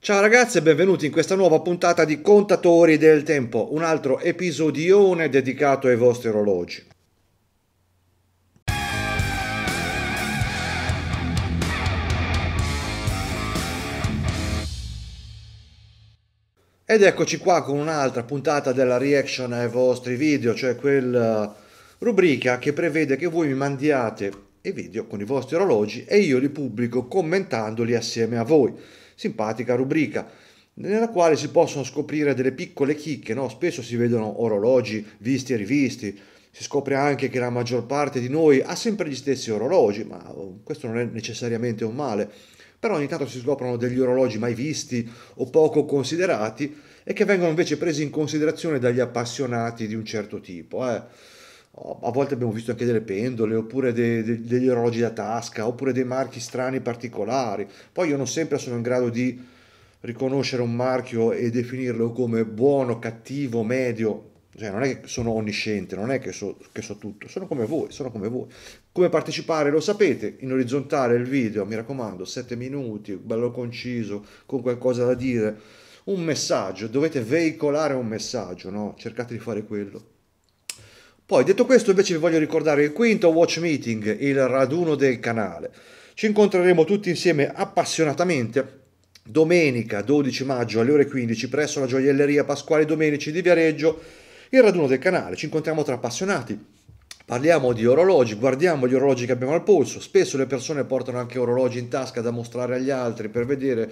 Ciao ragazzi e benvenuti in questa nuova puntata di Contatori del Tempo, un altro episodione dedicato ai vostri orologi. Ed eccoci qua con un'altra puntata della reaction ai vostri video, cioè quella rubrica che prevede che voi mi mandiate i video con i vostri orologi e io li pubblico commentandoli assieme a voi simpatica rubrica nella quale si possono scoprire delle piccole chicche, no? spesso si vedono orologi visti e rivisti, si scopre anche che la maggior parte di noi ha sempre gli stessi orologi, ma oh, questo non è necessariamente un male, però ogni tanto si scoprono degli orologi mai visti o poco considerati e che vengono invece presi in considerazione dagli appassionati di un certo tipo. Eh? a volte abbiamo visto anche delle pendole, oppure de, de, degli orologi da tasca, oppure dei marchi strani particolari. Poi io non sempre sono in grado di riconoscere un marchio e definirlo come buono, cattivo, medio. Cioè, non è che sono onnisciente, non è che so, che so tutto, sono come voi, sono come voi. Come partecipare lo sapete, in orizzontale il video, mi raccomando, 7 minuti, bello conciso, con qualcosa da dire, un messaggio, dovete veicolare un messaggio, no? Cercate di fare quello. Poi detto questo invece vi voglio ricordare il quinto Watch Meeting, il raduno del canale. Ci incontreremo tutti insieme appassionatamente domenica 12 maggio alle ore 15 presso la gioielleria Pasquale Domenici di Viareggio, il raduno del canale. Ci incontriamo tra appassionati, parliamo di orologi, guardiamo gli orologi che abbiamo al polso. Spesso le persone portano anche orologi in tasca da mostrare agli altri per vedere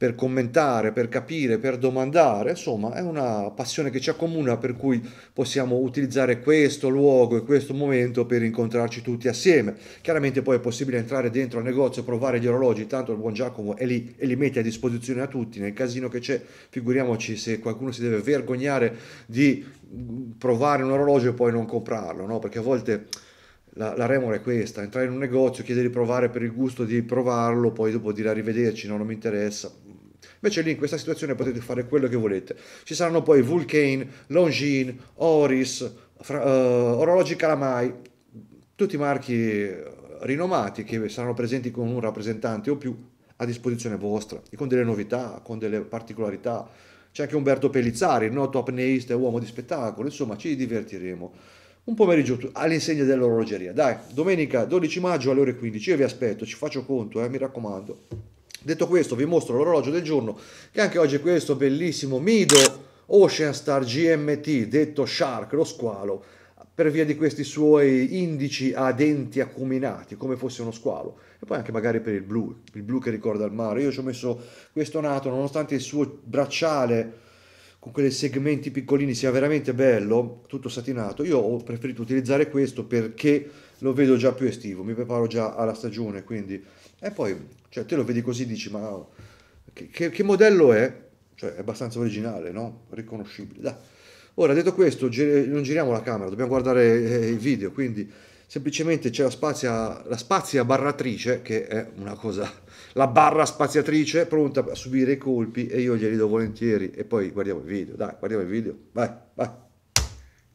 per commentare, per capire, per domandare, insomma è una passione che ci accomuna per cui possiamo utilizzare questo luogo e questo momento per incontrarci tutti assieme. Chiaramente poi è possibile entrare dentro al negozio, e provare gli orologi, tanto il buon Giacomo è lì e li mette a disposizione a tutti, nel casino che c'è figuriamoci se qualcuno si deve vergognare di provare un orologio e poi non comprarlo, no? perché a volte... La, la, remora è questa, entrare in un negozio, chiedere di provare per il gusto di provarlo, poi dopo dire arrivederci, no, non mi interessa, Invece lì in questa situazione potete fare quello che volete. Ci saranno poi Vulcane, Longin, Oris, Fra- uh, Orologi Calamai, tutti marchi eh, rinomati che saranno presenti con un rappresentante o più a disposizione vostra, e con delle novità, con delle particolarità. C'è anche Umberto Pellizzari, noto apneista e uomo di spettacolo, insomma ci divertiremo. Un pomeriggio all'insegna dell'orologeria. Dai, domenica 12 maggio alle ore 15, io vi aspetto, ci faccio conto, eh, mi raccomando. Detto questo vi mostro l'orologio del giorno che anche oggi è questo bellissimo Mido Ocean Star GMT detto Shark, lo squalo, per via di questi suoi indici a denti acuminati come fosse uno squalo e poi anche magari per il blu, il blu che ricorda il mare. Io ci ho messo questo nato nonostante il suo bracciale con quei segmenti piccolini sia veramente bello, tutto satinato. Io ho preferito utilizzare questo perché lo vedo già più estivo, mi preparo già alla stagione, quindi... E poi, cioè, te lo vedi così dici, ma oh, che, che, che, modello è? Cioè, è abbastanza originale, no? Riconoscibile. Da. Ora, detto questo, gir- non giriamo la camera, dobbiamo guardare eh, il video, quindi semplicemente c'è la spazia, la spazia barratrice, che è una cosa, la barra spaziatrice pronta a subire i colpi e io glieli do volentieri e poi guardiamo il video, dai, guardiamo il video, vai, vai.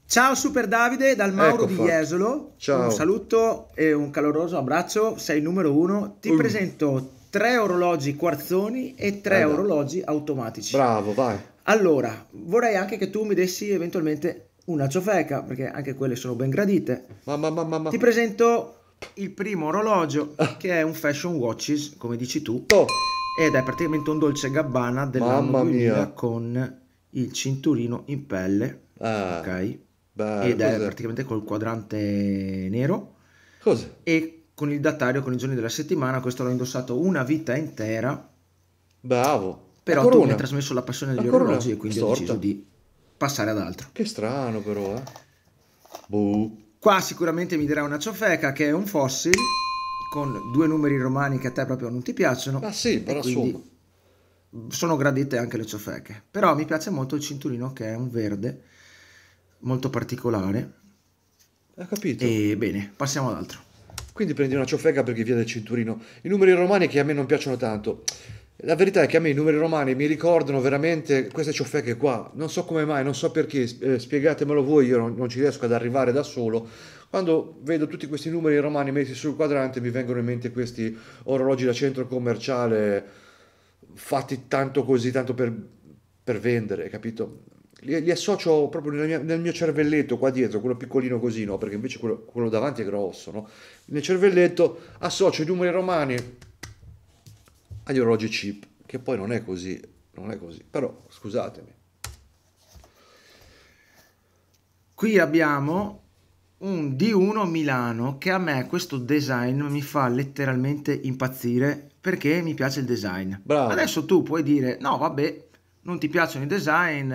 Ciao Super Davide dal Mauro ecco di fatto. Jesolo. Ciao. Un saluto e un caloroso abbraccio. Sei il numero uno. Ti mm. presento tre orologi quarzoni e tre eh, orologi automatici. Bravo, vai. Allora, vorrei anche che tu mi dessi eventualmente una ciofeca, perché anche quelle sono ben gradite. Mamma, mamma, mamma. Ti presento il primo orologio, che è un Fashion Watches, come dici tu. Oh. Ed è praticamente un Dolce Gabbana dell'anno mamma 2000 mia. con il cinturino in pelle. Ah. Ok Beh, ed cos'è? è praticamente col quadrante nero. Cosa? E con il datario, con i giorni della settimana, questo l'ho indossato una vita intera. Bravo. Però tu mi hai trasmesso la passione degli Ancora orologi e quindi Storta. ho deciso di passare ad altro. Che strano però, eh. Boh. Qua sicuramente mi dirà una ciofeca che è un fossil con due numeri romani che a te proprio non ti piacciono. Ah sì, però insomma. Sono gradite anche le ciofeche. Però mi piace molto il cinturino che è un verde molto particolare. Ha capito. E bene, passiamo ad altro. Quindi prendi una ciofega perché via del cinturino. I numeri romani che a me non piacciono tanto. La verità è che a me i numeri romani mi ricordano veramente queste ciofeche qua, non so come mai, non so perché, eh, spiegatemelo voi, io non, non, ci riesco ad arrivare da solo. Quando vedo tutti questi numeri romani messi sul quadrante mi vengono in mente questi orologi da centro commerciale fatti tanto così, tanto per, per vendere, capito? li, li associo proprio mia, nel mio cervelletto qua dietro, quello piccolino così, no? Perché invece quello, quello davanti è grosso, no? Nel cervelletto associo i numeri romani agli orologi chip, che poi non è così, non è così, però scusatemi. Qui abbiamo un D1 Milano che a me questo design mi fa letteralmente impazzire perché mi piace il design. Bravo. Adesso tu puoi dire no vabbè non ti piacciono i design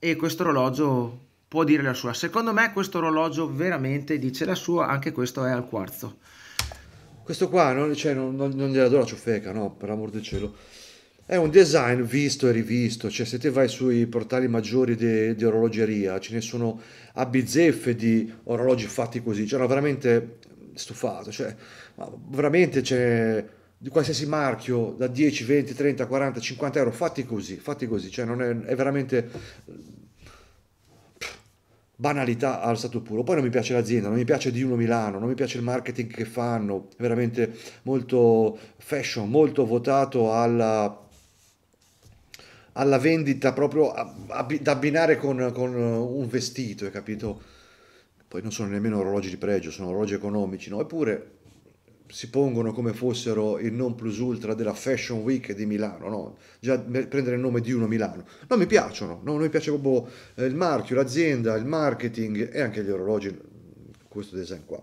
e questo orologio può dire la sua. Secondo me questo orologio veramente dice la sua, anche questo è al quarzo. Questo qua non, cioè, non, non, non gliela do la ciofeca, no, per amor del cielo. È un design visto e rivisto, cioè se te vai sui portali maggiori di orologeria ce ne sono a bizzeffe di orologi fatti così, cioè veramente stufato, cioè veramente c'è di qualsiasi marchio da 10, 20, 30, 40, 50 euro, fatti così, fatti così, cioè non è, è veramente eh, banalità al stato puro. Poi non mi piace l'azienda, non mi piace di uno Milano, non mi piace il marketing che fanno, è veramente molto fashion, molto votato alla alla vendita proprio da abbinare con, con, eh, un vestito, hai capito? Poi non sono nemmeno orologi di pregio, sono orologi economici, no? Eppure si pongono come fossero il non plus ultra della Fashion Week di Milano, no? già prendere il nome di uno Milano. Non mi piacciono, no? non mi piace proprio eh, il marchio, l'azienda, il marketing e anche gli orologi, questo design qua.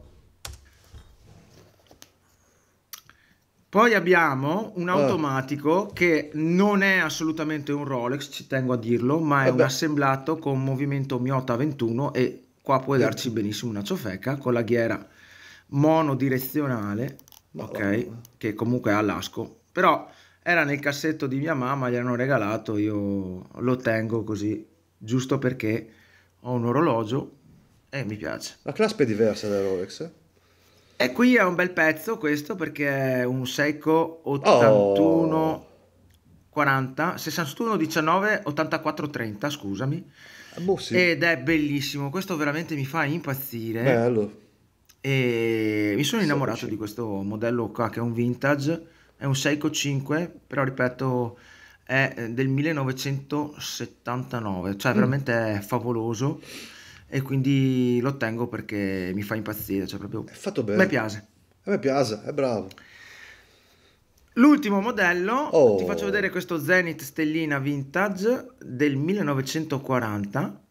Poi abbiamo un eh. automatico eh. che non è assolutamente un Rolex, ci tengo a dirlo, ma è Vabbè. Eh un assemblato con movimento Miota 21 e qua puoi darci benissimo una ciofeca con la ghiera monodirezionale, Madonna. ok, che comunque ha l'asco, però era nel cassetto di mia mamma, gli hanno regalato, io lo tengo così, giusto perché ho un orologio e mi piace. La clasp è diversa da Rolex? Eh? E qui è un bel pezzo questo perché è un Seiko 81 oh. 40 61 19 84 30, scusami. Ah, boh, sì. Ed è bellissimo, questo veramente mi fa impazzire. Bello e mi sono innamorato 16. di questo modello qua che è un vintage, è un Seiko 5, però ripeto è eh, del 1979, cioè mm. veramente è favoloso e quindi lo tengo perché mi fa impazzire, cioè proprio è fatto bene. A me piace. A me piace, è bravo. L'ultimo modello, oh. ti faccio vedere questo Zenith Stellina Vintage del 1940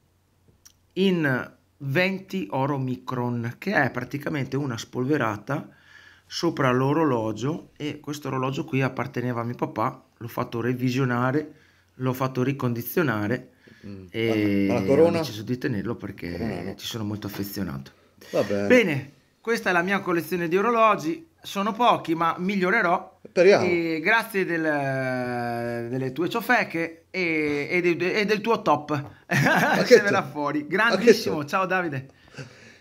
in 20 oro micron che è praticamente una spolverata sopra l'orologio e questo orologio qui apparteneva a mio papà l'ho fatto revisionare l'ho fatto ricondizionare mm. e la, la ho deciso di tenerlo perché corona. ci sono molto affezionato bene. bene questa è la mia collezione di orologi sono pochi ma migliorerò Speriamo. grazie del, delle tue ciofeche e, e, de, e del tuo top Ah, se fuori. Grandissimo, ciao Davide.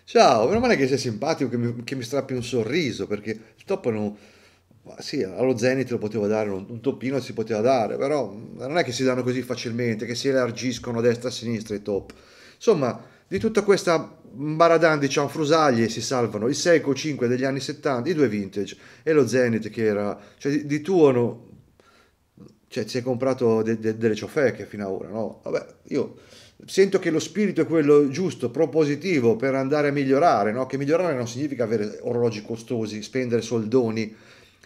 Ciao, meno male che sei simpatico, che mi, che mi strappi un sorriso, perché purtroppo non... Sì, allo Zenit lo potevo dare, un, toppino si poteva dare, però non è che si danno così facilmente, che si elargiscono a destra e a sinistra i top. Insomma, di tutta questa Baradan di Cianfrusaglie si salvano i 6 con 5 degli anni 70, i due vintage e lo Zenit che era, cioè di, di tuo no, cioè, si è comprato de, de, delle ciofeche fino ad ora, no? Vabbè, io sento che lo spirito è quello giusto, propositivo per andare a migliorare, no? che migliorare non significa avere orologi costosi, spendere soldoni,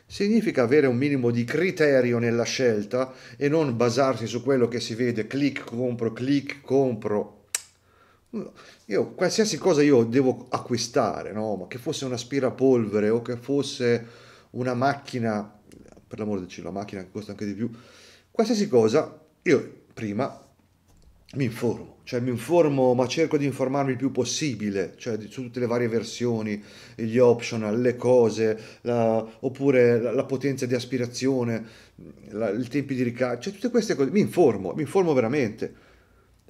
significa avere un minimo di criterio nella scelta e non basarsi su quello che si vede, clic compro, clic compro. Io, qualsiasi cosa io devo acquistare, no? ma che fosse un aspirapolvere o che fosse una macchina, per l'amore del cielo, la macchina costa anche di più, qualsiasi cosa, io prima mi informo, cioè mi informo, ma cerco di informarmi il più possibile, cioè su tutte le varie versioni, gli optional, le cose, la, oppure la, la, potenza di aspirazione, la, i tempi di ricarica, cioè tutte queste cose, mi informo, mi informo veramente.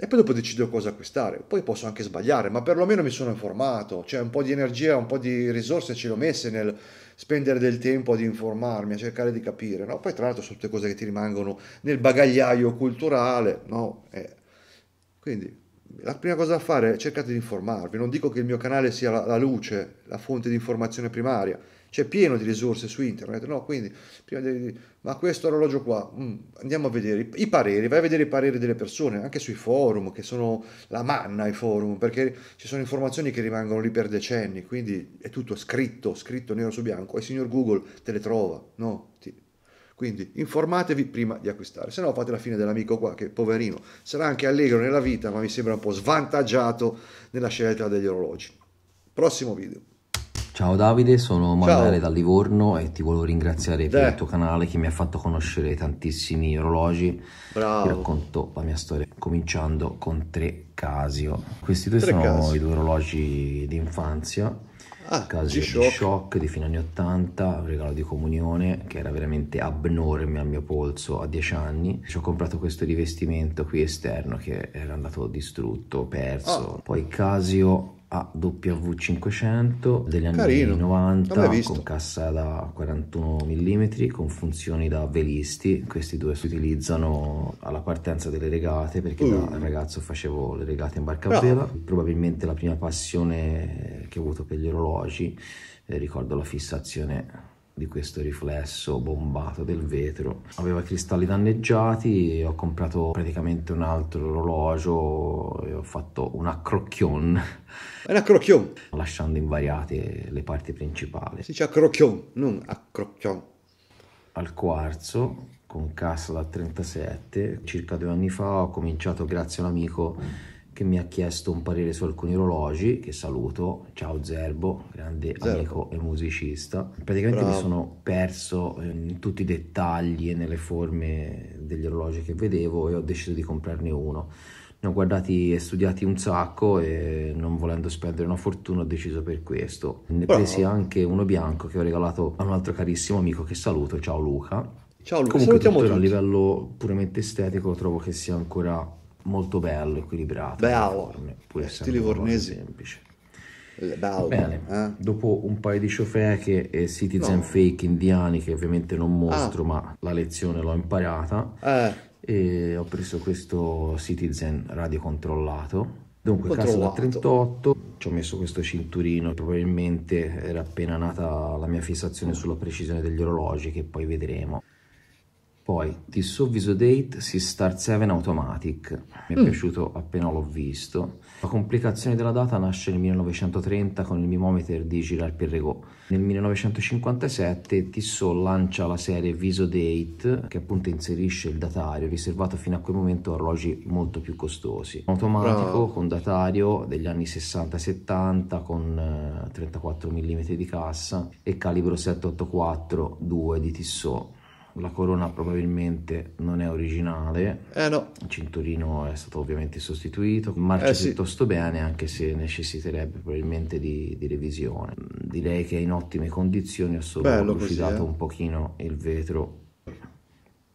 E poi dopo decido cosa acquistare, poi posso anche sbagliare, ma perlomeno mi sono informato, cioè un po' di energia, un po' di risorse ce l'ho messe nel spendere del tempo ad informarmi, a cercare di capire, no? Poi tra l'altro sono tutte cose che ti rimangono nel bagagliaio culturale, no? Eh, quindi la prima cosa da fare è cercate di informarvi. Non dico che il mio canale sia la, la luce, la fonte di informazione primaria. C'è pieno di risorse su internet, no? Quindi, prima di, ma questo orologio qua, mm, andiamo a vedere i, i pareri, vai a vedere i pareri delle persone, anche sui forum, che sono la manna i forum, perché ci sono informazioni che rimangono lì per decenni, quindi è tutto scritto, scritto nero su bianco, e il signor Google te le trova, no? Ti, quindi informatevi prima di acquistare, se no fate la fine dell'amico qua che poverino sarà anche allegro nella vita ma mi sembra un po' svantaggiato nella scelta degli orologi. Prossimo video. Ciao Davide, sono Manuele da Livorno e ti volevo ringraziare De. per il tuo canale che mi ha fatto conoscere tantissimi orologi. Bravo. Ti racconto la mia storia cominciando con tre Casio. Questi due tre sono Casio. i due orologi d'infanzia ah, G-Shock. di shock di fine anni 80, un regalo di comunione che era veramente abnorme al mio polso a 10 anni. Ci ho comprato questo rivestimento qui esterno che era andato distrutto, perso. Ah. Poi Casio AW500 degli anni Carino, 90 con cassa da 41 mm con funzioni da velisti questi due si utilizzano alla partenza delle regate perché mm. da uh. ragazzo facevo le regate in barca a vela probabilmente la prima passione che ho avuto per gli orologi eh, ricordo la fissazione di questo riflesso bombato del vetro. Aveva cristalli danneggiati, ho comprato praticamente un altro orologio e ho fatto un accrocchion. Un accrocchion? Lasciando invariate le parti principali. Si dice accrocchion, non accrocchion. Al quarzo, con cassa da 37, circa due anni fa, ho cominciato grazie a un amico che mi ha chiesto un parere su alcuni orologi, che saluto, ciao Zerbo, grande Zerbo. amico e musicista. Praticamente Bravo. mi sono perso in tutti i dettagli e nelle forme degli orologi che vedevo e ho deciso di comprarne uno. Ne ho guardati e studiati un sacco e non volendo spendere una fortuna ho deciso per questo. Ne Bravo. presi anche uno bianco che ho regalato a un altro carissimo amico che saluto, ciao Luca. Ciao Luca, Comunque, salutiamo tutto, a livello puramente estetico trovo che sia ancora molto bello, equilibrato. Bello, pure stili livornesi. Semplice. Eh, bello. Bene, eh? dopo un paio di chauffeur e eh, citizen no. fake indiani che ovviamente non ah. mostro ah. ma la lezione l'ho imparata eh. e ho preso questo citizen radio controllato Dunque, casa da 38, ci ho messo questo cinturino, probabilmente era appena nata la mia fissazione sulla precisione degli orologi che poi vedremo. Poi Tissot Viso Visodate Sistar 7 Automatic, mi è mm. piaciuto appena l'ho visto. La complicazione della data nasce nel 1930 con il mimometer di Girard Perregaux. Nel 1957 Tissot lancia la serie Viso Date, che appunto inserisce il datario riservato fino a quel momento a orologi molto più costosi. Automatico oh. con datario degli anni 60-70 con 34 eh, mm di cassa e calibro 784-2 di Tissot la corona probabilmente non è originale. Eh no. Il cinturino è stato ovviamente sostituito, marcia eh sì. piuttosto bene anche se necessiterebbe probabilmente di, di, revisione. Direi che è in ottime condizioni, ho solo lucidato eh. un pochino il vetro.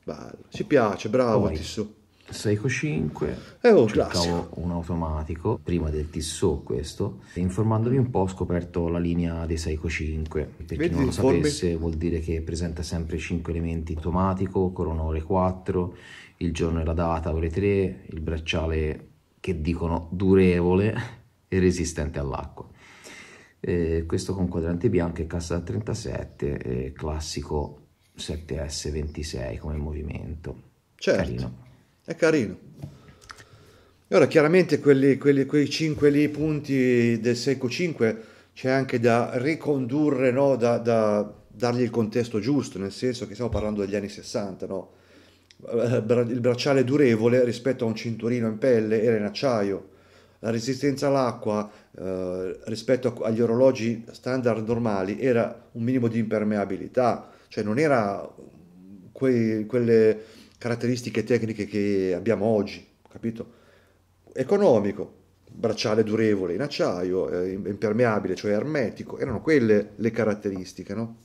Bello, ci piace, bravo Poi, Tissù. 6x5 eh oh, cercavo un automatico prima del Tissot questo informandomi un po' ho scoperto la linea dei 6x5 per chi Vedi non lo sapesse vuol dire che presenta sempre 5 elementi automatico corona ore 4 il giorno e la data ore 3 il bracciale che dicono durevole e resistente all'acqua eh, questo con quadrante bianco e cassa da 37 eh, classico 7S26 come movimento certo. carino è carino. E ora chiaramente quelli, quelli, quei 5 lì punti del secco 5 c'è anche da ricondurre, no? da, da dargli il contesto giusto, nel senso che stiamo parlando degli anni 60, no? Eh, il bracciale durevole rispetto a un cinturino in pelle era in acciaio, la resistenza all'acqua eh, rispetto agli orologi standard normali era un minimo di impermeabilità, cioè non era quei, quelle caratteristiche tecniche che abbiamo oggi, capito? Economico, bracciale durevole in acciaio, eh, impermeabile, cioè ermetico, erano quelle le caratteristiche, no?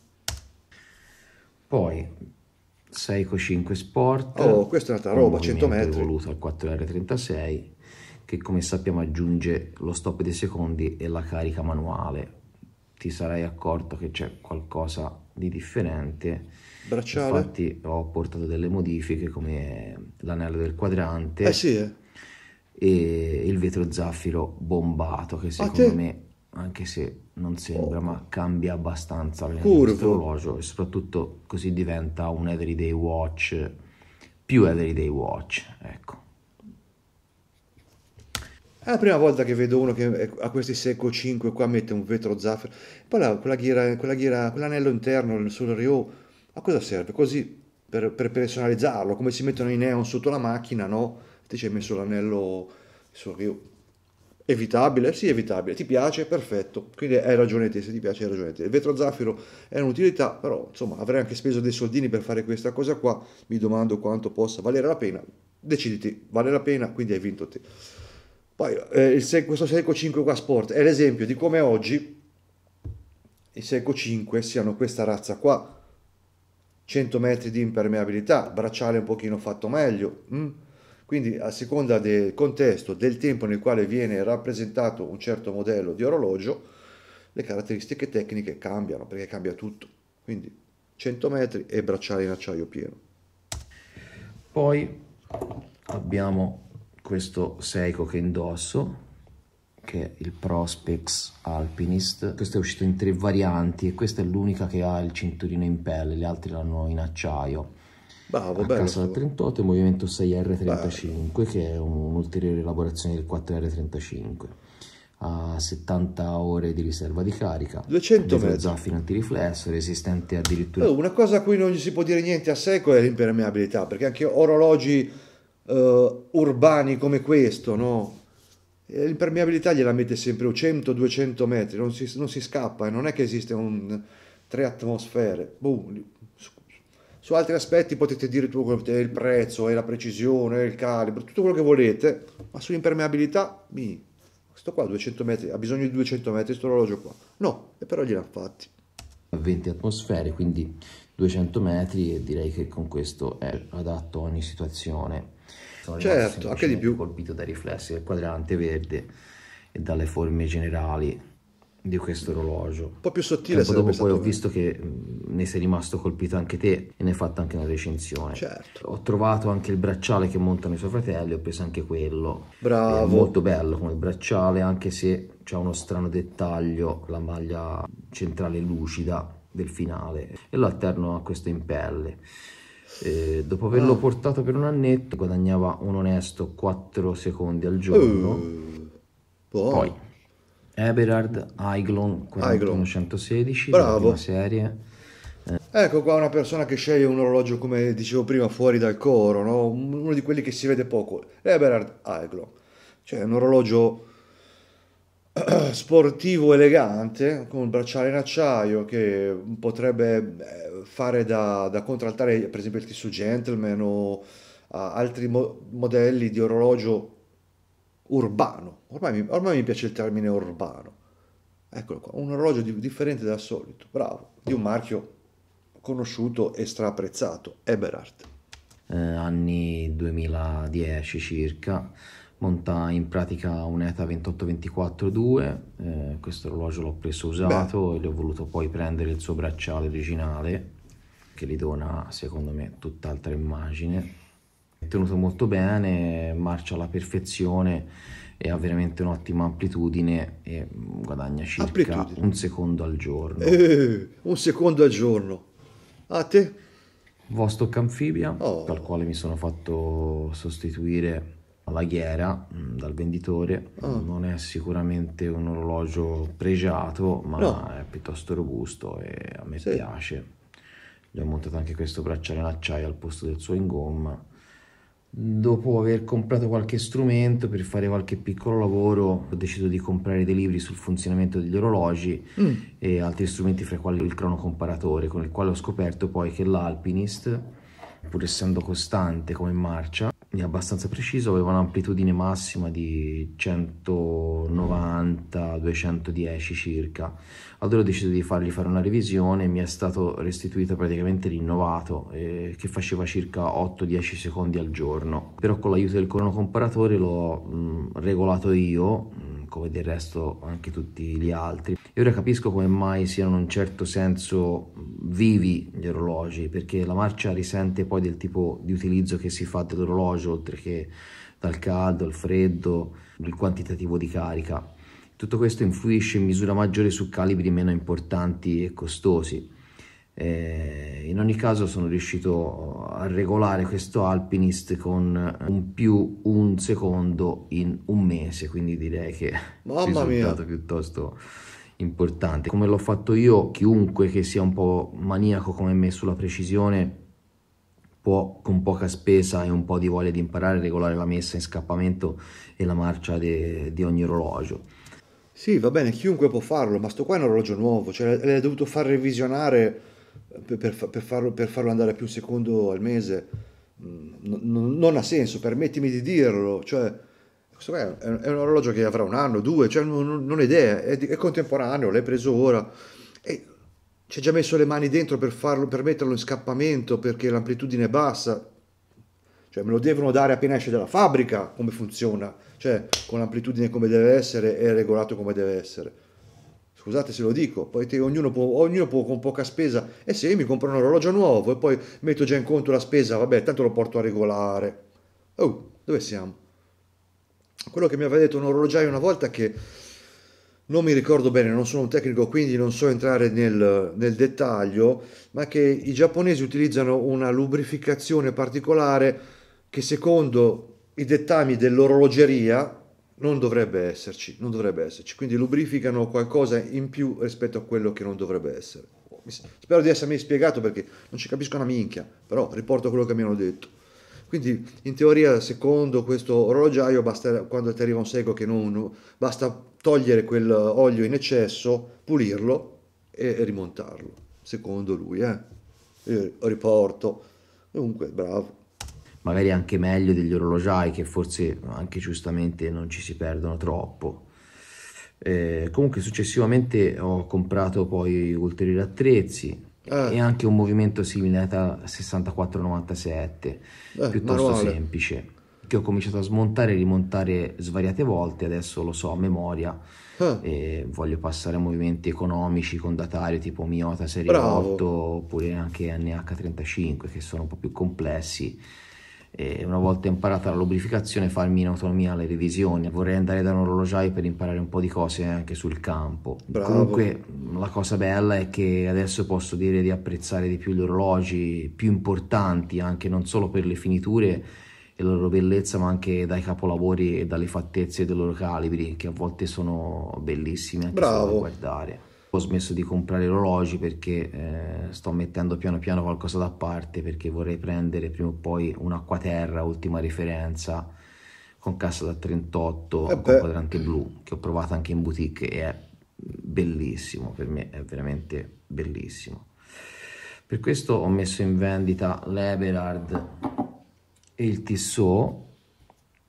Poi Seiko 5 Sport. Oh, questa è un'altra roba, un 100 metri. evoluto al 4R36 che come sappiamo aggiunge lo stop dei secondi e la carica manuale. Ti sarai accorto che c'è qualcosa di differente Bracciale? Infatti ho portato delle modifiche come l'anello del quadrante. Eh sì, eh. E il vetro zaffiro bombato che secondo me anche se non sembra, oh. ma cambia abbastanza l'orologio e soprattutto così diventa un everyday watch più everyday watch, ecco. È la prima volta che vedo uno che ha questi Seco 5 qua mette un vetro zaffiro, poi la, quella ghiera, quella ghiera, quell'anello interno sul Rio a cosa serve? Così per, per personalizzarlo, come si mettono i neon sotto la macchina, no? Ti ci hai messo l'anello sul Rio. Evitabile? Sì, evitabile. Ti piace? Perfetto. Quindi hai ragione te, se ti piace hai ragione te. Il vetro zaffiro è un'utilità, però insomma avrei anche speso dei soldini per fare questa cosa qua. Mi domando quanto possa valere la pena. Deciditi, vale la pena, quindi hai vinto te. Poi eh, il, questo Seiko 5 qua Sport è l'esempio di come oggi i Seiko 5 siano questa razza qua 100 metri di impermeabilità, bracciale un pochino fatto meglio. Mm? Quindi a seconda del contesto, del tempo nel quale viene rappresentato un certo modello di orologio, le caratteristiche tecniche cambiano, perché cambia tutto. Quindi 100 metri e bracciale in acciaio pieno. Poi abbiamo questo Seiko che indosso, che è il Prospex Alpinist. Questo è uscito in tre varianti e questa è l'unica che ha il cinturino in pelle, le altre l'hanno in acciaio. Bravo, a bello. Casa da 38 movimento 6R35 bello. che è un'ulteriore elaborazione del 4R35 a 70 ore di riserva di carica 200 metri zaffino antiriflesso resistente addirittura oh, una cosa a cui non gli si può dire niente a secco è l'impermeabilità perché anche orologi uh, urbani come questo no? Eh, l'impermeabilità gliela mette sempre o 100-200 metri, non si, non si scappa e eh, non è che esiste un, tre atmosfere. Boom. Su altri aspetti potete dire tu il prezzo, la precisione, il calibro, tutto quello che volete, ma sull'impermeabilità, mi, questo qua 200 metri, ha bisogno di 200 metri, questo orologio qua. No, e però gliel'ha fatti. 20 atmosfere, quindi 200 metri e direi che con questo è adatto a ogni situazione sono certo, anche di più. colpito dai riflessi del quadrante verde e dalle forme generali di questo orologio. Un po' più sottile. Tempo dopo poi ho visto che mm, ne sei rimasto colpito anche te e ne hai fatto anche una recensione. Certo. Ho trovato anche il bracciale che montano i suoi fratelli, ho preso anche quello. Bravo. È molto bello come bracciale, anche se c'è uno strano dettaglio, la maglia centrale lucida del finale e lo alterno a questo in pelle. Eh, dopo averlo ah. portato per un annetto guadagnava un onesto 4 secondi al giorno. Uh, boh. Poi Eberhard Aiglon 4116, Bravo. serie. Eh. Ecco qua una persona che sceglie un orologio come dicevo prima fuori dal coro, no? uno di quelli che si vede poco. Eberhard Aiglon, cioè un orologio sportivo elegante con un bracciale in acciaio che potrebbe eh, fare da, da contraltare per esempio il tissu Gentleman o altri mo- modelli di orologio urbano ormai mi, ormai mi, piace il termine urbano eccolo qua un orologio di, differente dal solito bravo di un marchio conosciuto e straapprezzato Eberhardt eh, anni 2010 circa monta in pratica un ETA 2824-2, eh, questo orologio l'ho preso usato Beh. e gli ho voluto poi prendere il suo bracciale originale che gli dona secondo me tutt'altra immagine. È tenuto molto bene, marcia alla perfezione e ha veramente un'ottima amplitudine e guadagna circa amplitudine. un secondo al giorno. Eh, un secondo al giorno. A te? Vostok Amphibia, oh. dal quale mi sono fatto sostituire la ghiera mm, dal venditore oh. non è sicuramente un orologio pregiato ma no. è piuttosto robusto e a me sì. piace gli ho montato anche questo bracciale in acciaio al posto del suo in gomma dopo aver comprato qualche strumento per fare qualche piccolo lavoro ho deciso di comprare dei libri sul funzionamento degli orologi mm. e altri strumenti fra i quali il cronocomparatore con il quale ho scoperto poi che l'Alpinist pur essendo costante come marcia è abbastanza preciso, aveva un'amplitudine massima di 190-210 circa. Allora ho deciso di fargli fare una revisione, mi è stato restituito praticamente rinnovato, eh, che faceva circa 8-10 secondi al giorno. Però con l'aiuto del cronocomparatore l'ho mm, regolato io, mm, come del resto anche tutti gli altri. E ora capisco come mai siano in un certo senso vivi gli orologi, perché la marcia risente poi del tipo di utilizzo che si fa dell'orologio, oltre che dal caldo, al freddo, il quantitativo di carica. Tutto questo influisce in misura maggiore su calibri meno importanti e costosi. Eh, in ogni caso sono riuscito a regolare questo Alpinist con un più un secondo in un mese, quindi direi che Mamma è stato piuttosto importante. Come l'ho fatto io, chiunque che sia un po' maniaco come me sulla precisione può con poca spesa e un po' di voglia di imparare regolare la messa in scappamento e la marcia di ogni orologio. Sì, va bene, chiunque può farlo, ma sto qua è un orologio nuovo, cioè l'hai dovuto far revisionare per, per, per, farlo, per farlo, andare più un secondo al mese non, mm, non, non ha senso, permettimi di dirlo, cioè, questo è, è, un orologio che avrà un anno, due, cioè, non, non ho idea, è, è contemporaneo, l'hai preso ora, e ci ha già messo le mani dentro per, farlo, per metterlo in scappamento perché l'amplitudine è bassa, cioè me lo devono dare appena esce dalla fabbrica come funziona, cioè con l'amplitudine come deve essere e regolato come deve essere scusate se lo dico, poi te, ognuno, può, ognuno può con poca spesa, e se sì, mi compro un orologio nuovo e poi metto già in conto la spesa, vabbè, tanto lo porto a regolare. Oh, dove siamo? Quello che mi aveva detto un orologiaio una volta che non mi ricordo bene, non sono un tecnico, quindi non so entrare nel, nel, dettaglio, ma che i giapponesi utilizzano una lubrificazione particolare che secondo i dettami dell'orologeria non dovrebbe esserci, non dovrebbe esserci. Quindi lubrificano qualcosa in più rispetto a quello che non dovrebbe essere. Spero di essermi spiegato perché non ci capisco una minchia, però riporto quello che mi hanno detto. Quindi in teoria, secondo questo orologiaio, basta, quando ti arriva un secco che non... basta togliere quel olio in eccesso, pulirlo e, rimontarlo, secondo lui. Eh? riporto. Comunque, bravo magari anche meglio degli orologiai che forse anche giustamente non ci si perdono troppo. Eh, comunque successivamente ho comprato poi ulteriori attrezzi eh. e anche un movimento simile Simineta 6497, eh, piuttosto manuale. semplice, che ho cominciato a smontare e rimontare svariate volte, adesso lo so a memoria. Eh. voglio passare a movimenti economici con datario tipo Miota Serie Bravo. 8 oppure anche NH35 che sono un po' più complessi e una volta imparata la lubrificazione farmi in autonomia le revisioni. Vorrei andare da un orologiaio per imparare un po' di cose anche sul campo. Bravo. Comunque la cosa bella è che adesso posso dire di apprezzare di più gli orologi più importanti, anche non solo per le finiture e la loro bellezza, ma anche dai capolavori e dalle fattezze dei loro calibri, che a volte sono bellissimi anche Bravo. da guardare ho smesso di comprare orologi perché eh, sto mettendo piano piano qualcosa da parte perché vorrei prendere prima o poi un acquaterra, ultima referenza, con cassa da 38, eh con quadrante blu, che ho provato anche in boutique e è bellissimo, per me è veramente bellissimo. Per questo ho messo in vendita l'Eberard e il Tissot,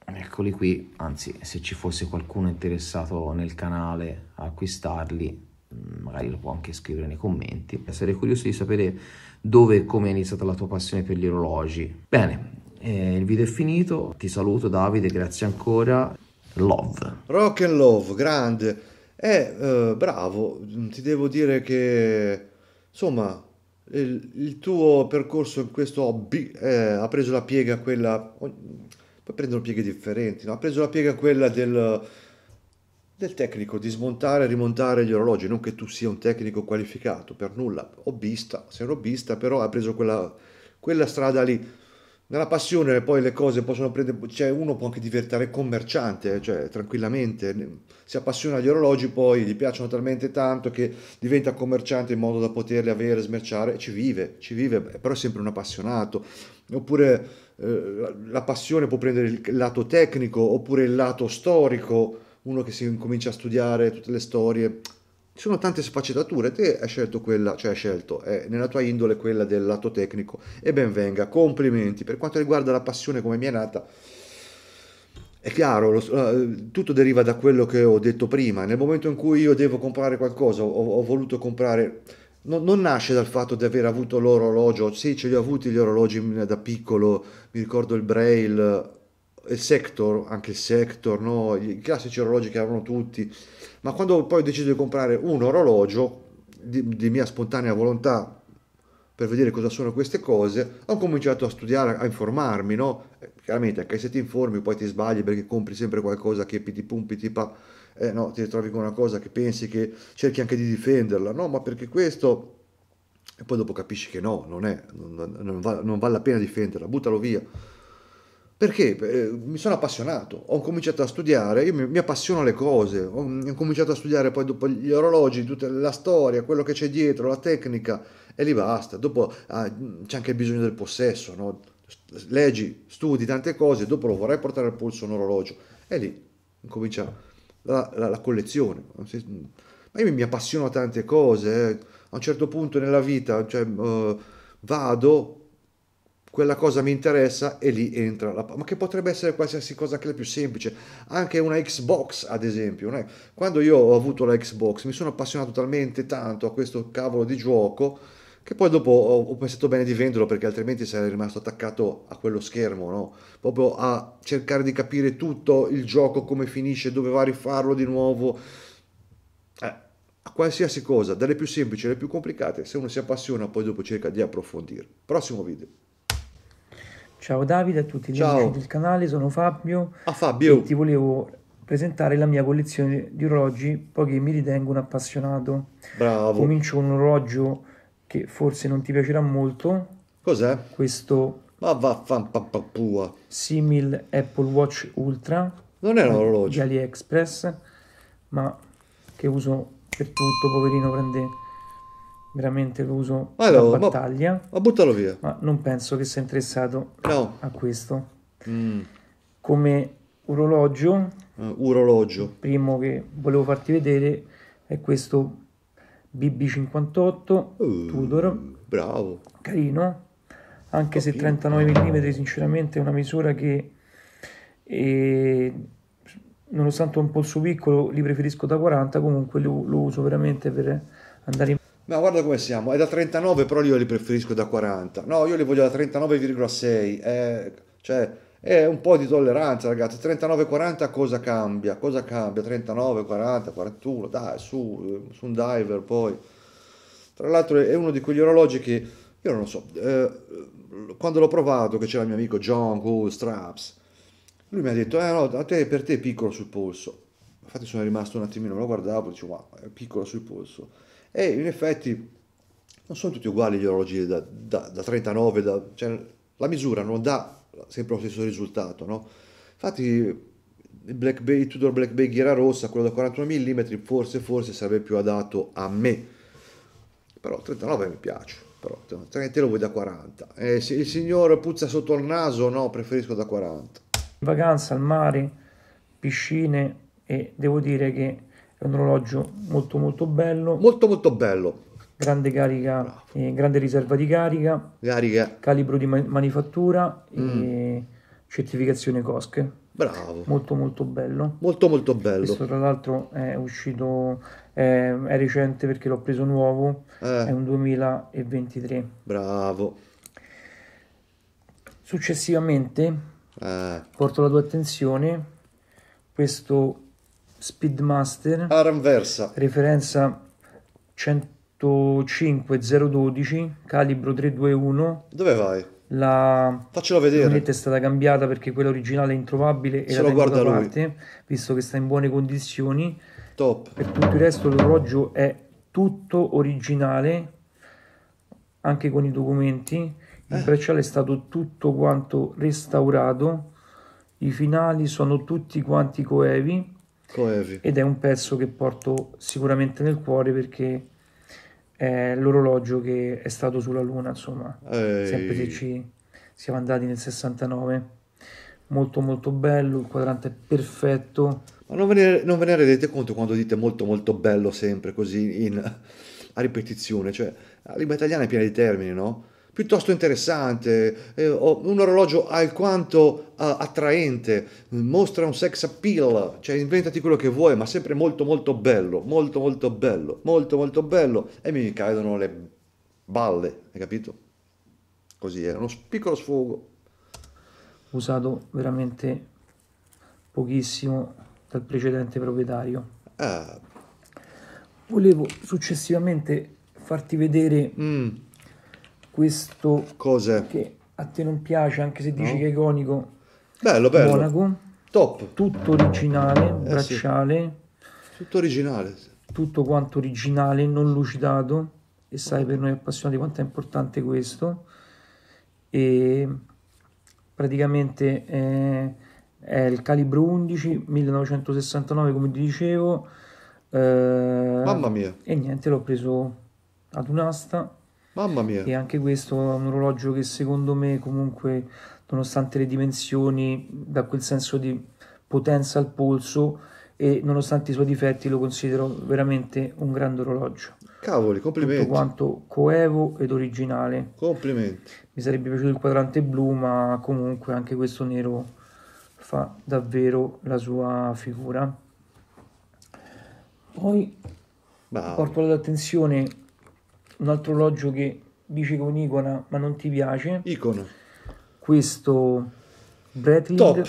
eccoli qui, anzi se ci fosse qualcuno interessato nel canale a acquistarli Mm, magari lo può anche scrivere nei commenti. Sarei curioso di sapere dove e come è iniziata la tua passione per gli orologi. Bene, eh, il video è finito, ti saluto Davide, grazie ancora. Love. Rock and Love, grande. Eh, eh bravo, mm, ti devo dire che insomma il, il, tuo percorso in questo hobby eh, ha preso la piega quella... Poi prendono pieghe differenti, no? ha preso la piega quella del del tecnico di smontare e rimontare gli orologi, non che tu sia un tecnico qualificato, per nulla, hobbista, sei un hobbista, però ha preso quella, quella strada lì. Nella passione poi le cose possono prendere, cioè uno può anche diventare commerciante, eh, cioè tranquillamente, si appassiona agli orologi poi, gli piacciono talmente tanto che diventa commerciante in modo da poterli avere, smerciare, ci vive, ci vive, però è sempre un appassionato. Oppure eh, la passione può prendere il lato tecnico, oppure il lato storico, uno che si incomincia a studiare tutte le storie, ci sono tante sfaccettature, te hai scelto quella, cioè hai scelto, è eh, nella tua indole quella del lato tecnico e ben venga, complimenti. Per quanto riguarda la passione come mi è nata, è chiaro, lo, eh, tutto deriva da quello che ho detto prima, nel momento in cui io devo comprare qualcosa, ho, ho voluto comprare... No, non nasce dal fatto di aver avuto l'orologio, sì, ce li ho avuti gli orologi mm, da piccolo, mi ricordo il Braille, il sector, anche il sector, no? i classici orologi che avevano tutti, ma quando poi ho deciso di comprare un orologio di, di, mia spontanea volontà per vedere cosa sono queste cose, ho cominciato a studiare, a informarmi, no? Eh, chiaramente, anche se ti informi poi ti sbagli perché compri sempre qualcosa che pitipum pitipa, eh, no, ti ritrovi con una cosa che pensi che cerchi anche di difenderla, no, ma perché questo... E poi dopo capisci che no, non è, non, non, va, non vale la pena difenderla, buttalo via perché eh, mi sono appassionato, ho cominciato a studiare, io mi, appassiono le cose, mm, ho, cominciato a studiare poi dopo gli orologi, tutta la storia, quello che c'è dietro, la tecnica e lì basta. Dopo ah, c'è anche il bisogno del possesso, no? leggi, studi tante cose, dopo lo vorrai portare al polso un orologio e lì comincia la, la, la collezione. Mm, ma io mi appassiono a tante cose, eh. a un certo punto nella vita cioè, eh, vado quella cosa mi interessa e lì entra la ma che potrebbe essere qualsiasi cosa che è più semplice anche una Xbox ad esempio quando io ho avuto la Xbox mi sono appassionato talmente tanto a questo cavolo di gioco che poi dopo ho, pensato bene di venderlo perché altrimenti sarei rimasto attaccato a quello schermo no? proprio a cercare di capire tutto il gioco come finisce dove va a rifarlo di nuovo eh, qualsiasi cosa, dalle più semplici alle più complicate, se uno si appassiona poi dopo cerca di approfondire. Prossimo video. Ciao Davide a tutti gli amici del canale, sono Fabio. Ah Fabio! E ti volevo presentare la mia collezione di orologi, poiché mi ritengo un appassionato. Bravo! Comincio con un orologio che forse non ti piacerà molto. Cos'è? Questo... Ma vaffanpappua! Simil Apple Watch Ultra. Non è un orologio. Di AliExpress, ma che uso per tutto, poverino, prende veramente lo uso allora, in battaglia. Ma, ma buttalo via. Ma non penso che sia interessato no. a questo. Mm. Come orologio, uh, urologio. il primo che volevo farti vedere è questo BB58 uh, Tudor. Bravo. Carino. Anche Capito. se 39 mm sinceramente è una misura che eh, nonostante un polso piccolo li preferisco da 40 comunque lo, lo uso veramente per andare in ma guarda come siamo, è da 39 però io li preferisco da 40, no io li voglio da 39,6, eh, cioè è un po' di tolleranza ragazzi, 39,40 cosa cambia, cosa cambia, 39, 40, 41, dai su, su un diver poi, tra l'altro è uno di quegli orologi che io non lo so, eh, quando l'ho provato che c'era il mio amico John Gould Straps, lui mi ha detto, eh no, te, per te è piccolo sul polso, infatti sono rimasto un attimino, lo guardavo, dicevo, ma è piccolo sul polso, e in effetti non sono tutti uguali gli orologi da, da, da 39, da, cioè, la misura non dà sempre lo stesso risultato, no? Infatti il Black Bay, il Tudor Black Bay ghiera rossa, quello da 41 mm, forse, forse sarebbe più adatto a me, però 39 mi piace, però 30 lo vuoi da 40. E se il signore puzza sotto il naso, no, preferisco da 40. Vacanza al mare, piscine e devo dire che è un orologio molto molto bello. Molto molto bello. Grande carica, eh, grande riserva di carica. Carica. Calibro di ma- manifattura mm. e certificazione COSC. Bravo. Molto molto bello. Molto molto bello. Questo tra l'altro è uscito, è, è recente perché l'ho preso nuovo, eh. è un 2023. Bravo. Successivamente eh. porto la tua attenzione questo Speedmaster Aram Versa referenza 105012 calibro 321 dove vai? La Faccelo vedere. lunetta è stata cambiata perché quella originale è introvabile e Se la guarda da parte, visto che sta in buone condizioni. Top. Per tutto il resto l'orologio è tutto originale, anche con i documenti. Il eh. bracciale è stato tutto quanto restaurato, i finali sono tutti quanti coevi Coevi. Ed è un pezzo che porto sicuramente nel cuore perché è l'orologio che è stato sulla Luna, insomma, Ehi. sempre se ci siamo andati nel 69. Molto molto bello, il quadrante è perfetto. Ma non ve, ne, non ve ne rendete conto quando dite molto molto bello sempre così in, a ripetizione, cioè la lingua italiana è piena di termini, no? piuttosto interessante, eh, un orologio alquanto eh, attraente, mostra un sex appeal, cioè inventati quello che vuoi, ma sempre molto molto bello, molto molto bello, molto molto bello, e mi cadono le balle, hai capito? Così era, uno piccolo sfogo. Usato veramente pochissimo dal precedente proprietario. Ah. Volevo successivamente farti vedere... Mm questo Cose. che a te non piace, anche se dici no. che è iconico. Bello, bello. Monaco. Top. Tutto originale, eh, bracciale. Sì. Tutto originale. Tutto quanto originale, non lucidato. E sai per noi appassionati quanto è importante questo. E praticamente eh, è il calibro 11 1969 come ti dicevo eh, mamma mia e niente l'ho preso ad un'asta Mamma mia. E anche questo è un orologio che secondo me comunque, nonostante le dimensioni, da quel senso di potenza al polso e nonostante i suoi difetti lo considero veramente un grande orologio. Cavoli, complimenti. Tutto quanto coevo ed originale. Complimenti. Mi sarebbe piaciuto il quadrante blu, ma comunque anche questo nero fa davvero la sua figura. Poi Bravo. porto all'attenzione un altro orologio che dice con icona ma non ti piace. Icona. Questo Bretling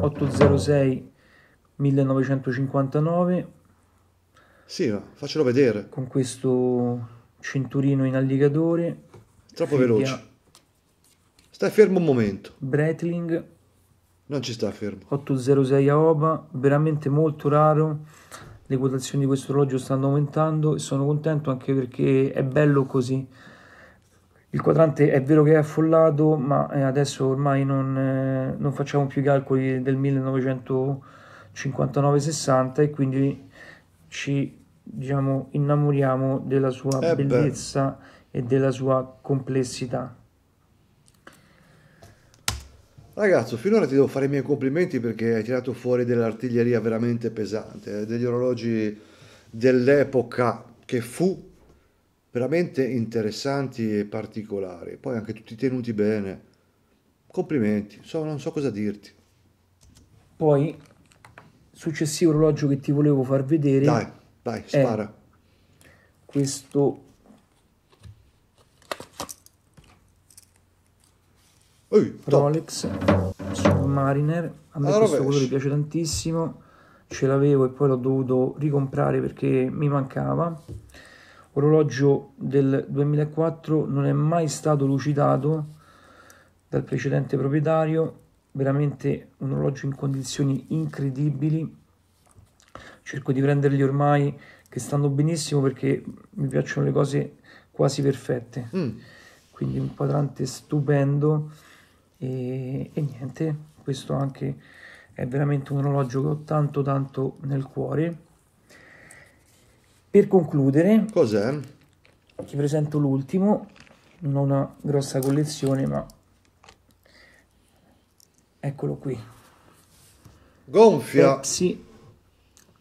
806 1959. Sì, ma faccelo vedere. Con questo cinturino in alligatore. Troppo Figlia. veloce. Stai fermo un momento. Bretling. Non ci sta fermo. 806 a Oba, veramente molto raro le quotazioni di questo orologio stanno aumentando e sono contento anche perché è bello così. Il quadrante è vero che è affollato, ma eh, adesso ormai non, eh, non facciamo più i calcoli del 1959-60 e quindi ci diciamo, innamoriamo della sua eh bellezza e della sua complessità. Ragazzo, finora ti devo fare i miei complimenti perché hai tirato fuori dell'artiglieria veramente pesante, eh, degli orologi dell'epoca che fu veramente interessanti e particolari. Poi anche tutti tenuti bene. Complimenti, so, non so cosa dirti. Poi, successivo orologio che ti volevo far vedere. Dai, dai, spara. Questo Ui, Rolex Submariner a me ah, questo colore piace tantissimo ce l'avevo e poi l'ho dovuto ricomprare perché mi mancava orologio del 2004 non è mai stato lucidato dal precedente proprietario veramente un orologio in condizioni incredibili cerco di prenderli ormai che stanno benissimo perché mi piacciono le cose quasi perfette mm. quindi un quadrante stupendo e, e niente questo anche è veramente un orologio che ho tanto tanto nel cuore per concludere cos'è? ti presento l'ultimo non ho una grossa collezione ma eccolo qui gonfia Pepsi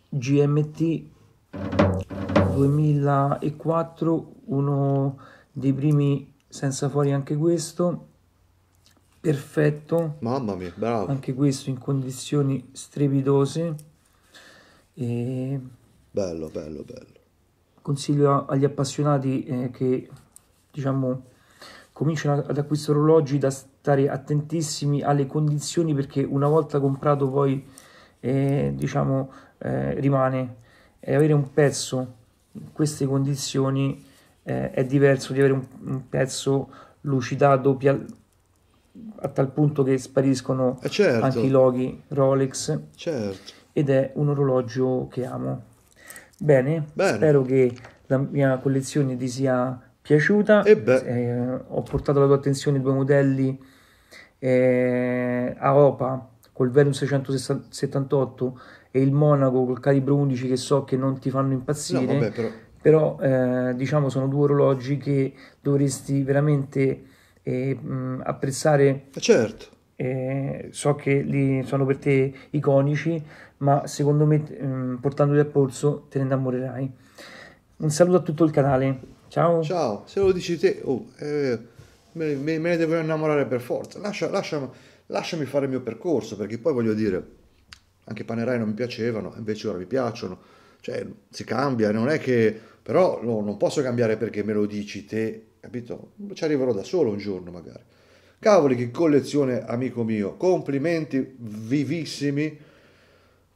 GMT 2004 uno dei primi senza fuori anche questo perfetto. Mamma mia, bravo. Anche questo in condizioni strepitose. E... Bello, bello, bello. Consiglio agli appassionati eh, che, diciamo, cominciano ad acquistare orologi da stare attentissimi alle condizioni perché una volta comprato poi, eh, diciamo, eh, rimane. E avere un pezzo in queste condizioni eh, è diverso di avere un, un pezzo lucidato, a tal punto che spariscono eh certo. anche i loghi Rolex. Certo. Ed è un orologio che amo. Bene, Bene. spero che la mia collezione ti sia piaciuta. Eh, eh ho portato alla tua attenzione due modelli eh, a OPA col Venus 678 e il Monaco col calibro 11 che so che non ti fanno impazzire. No, vabbè, però, però eh, diciamo sono due orologi che dovresti veramente e mh, apprezzare... Eh, certo. Eh, so che li sono per te iconici, ma secondo me mh, portandoli al polso te ne innamorerai. Un saluto a tutto il canale. Ciao. Ciao, se lo dici te, oh, eh, me, me, me, ne devo innamorare per forza. Lascia, lascia, lasciami fare il mio percorso, perché poi voglio dire, anche i panerai non mi piacevano, invece ora mi piacciono. Cioè, si cambia, non è che... Però no, non posso cambiare perché me lo dici te capito? Ci arriverò da solo un giorno magari. Cavoli che collezione, amico mio, complimenti vivissimi,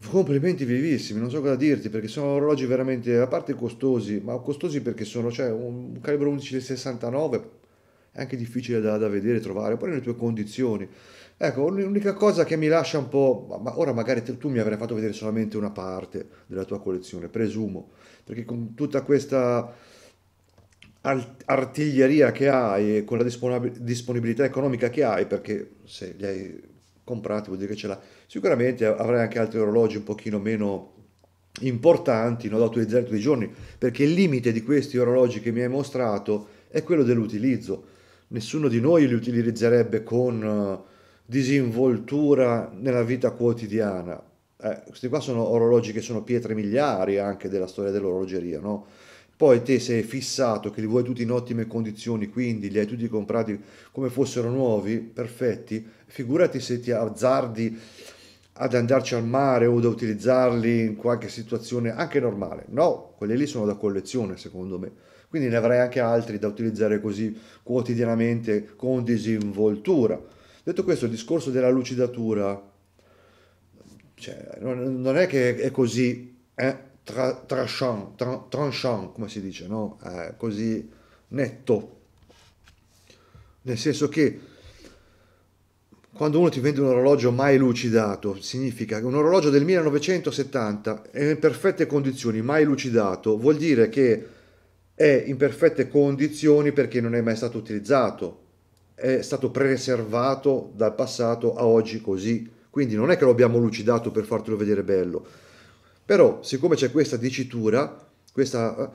complimenti vivissimi, non so cosa dirti perché sono orologi veramente, a parte costosi, ma costosi perché sono, cioè un calibro 1169 è anche difficile da, da vedere, trovare, poi nelle tue condizioni. Ecco, l'unica cosa che mi lascia un po', ma ora magari tu mi avrai fatto vedere solamente una parte della tua collezione, presumo, perché con tutta questa artiglieria che hai e con la disponibilità economica che hai, perché se li hai comprati vuol dire che ce l'hai, sicuramente avrai anche altri orologi un pochino meno importanti no, da utilizzare tutti i giorni, perché il limite di questi orologi che mi hai mostrato è quello dell'utilizzo. Nessuno di noi li utilizzerebbe con eh, disinvoltura nella vita quotidiana. Eh, questi qua sono orologi che sono pietre miliari anche della storia dell'orologeria, no? Poi te sei fissato che li vuoi tutti in ottime condizioni, quindi li hai tutti comprati come fossero nuovi, perfetti, figurati se ti azzardi ad andarci al mare o da utilizzarli in qualche situazione anche normale. No, quelli lì sono da collezione secondo me. Quindi ne avrai anche altri da utilizzare così quotidianamente con disinvoltura. Detto questo, il discorso della lucidatura, cioè, non, è che è così, eh? tra, tranchant, tra, tranchant, come si dice, no? Eh, così netto. Nel senso che quando uno ti vende un orologio mai lucidato, significa che un orologio del 1970 è in perfette condizioni, mai lucidato, vuol dire che è in perfette condizioni perché non è mai stato utilizzato, è stato preservato dal passato a oggi così. Quindi non è che lo abbiamo lucidato per fartelo vedere bello, però, siccome c'è questa dicitura, questa, eh,